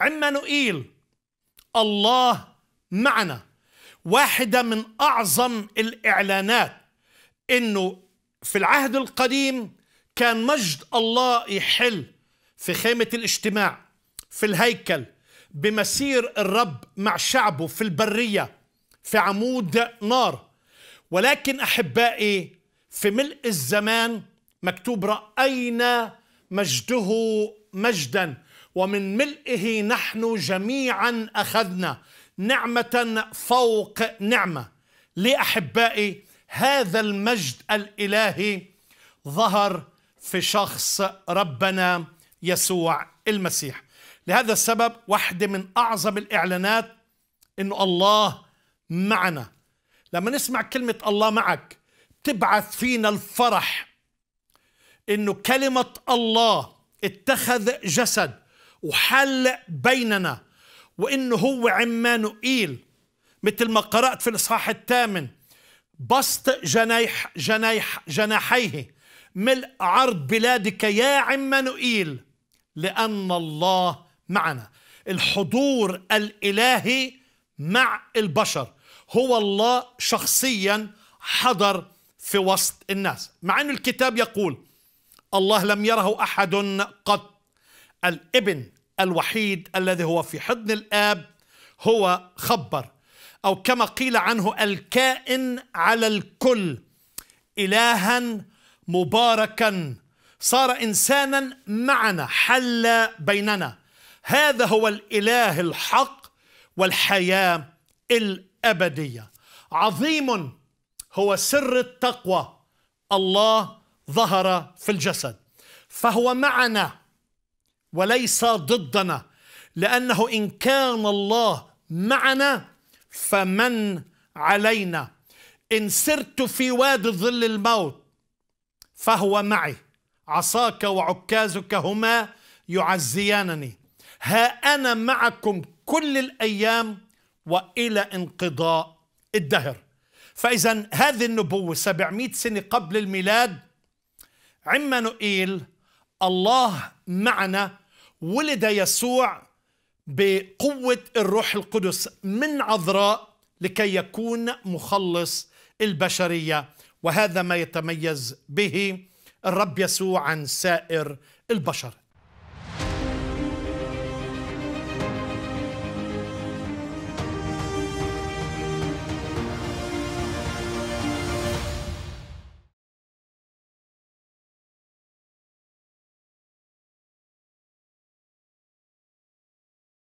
عمانوئيل الله معنا واحدة من أعظم الإعلانات إنه في العهد القديم كان مجد الله يحل في خيمة الاجتماع في الهيكل بمسير الرب مع شعبه في البرية في عمود نار ولكن أحبائي في ملء الزمان مكتوب رأينا مجده مجدا ومن ملئه نحن جميعا اخذنا نعمه فوق نعمه لاحبائي هذا المجد الالهي ظهر في شخص ربنا يسوع المسيح لهذا السبب واحده من اعظم الاعلانات انه الله معنا لما نسمع كلمه الله معك بتبعث فينا الفرح انه كلمه الله اتخذ جسد وحل بيننا وإنه هو عمانوئيل مثل ما قرأت في الإصحاح الثامن بسط جنايح جنايح جناحيه ملء عرض بلادك يا عمانوئيل لأن الله معنا الحضور الإلهي مع البشر هو الله شخصيا حضر في وسط الناس مع أن الكتاب يقول الله لم يره أحد قط الابن الوحيد الذي هو في حضن الاب هو خبر او كما قيل عنه الكائن على الكل الها مباركا صار انسانا معنا حل بيننا هذا هو الاله الحق والحياه الابديه عظيم هو سر التقوى الله ظهر في الجسد فهو معنا وليس ضدنا لأنه إن كان الله معنا فمن علينا إن سرت في واد ظل الموت فهو معي عصاك وعكازك هما يعزيانني ها أنا معكم كل الأيام وإلى انقضاء الدهر فإذا هذه النبوة 700 سنة قبل الميلاد عما نقيل الله معنا ولد يسوع بقوة الروح القدس من عذراء لكي يكون مخلص البشرية وهذا ما يتميز به الرب يسوع عن سائر البشر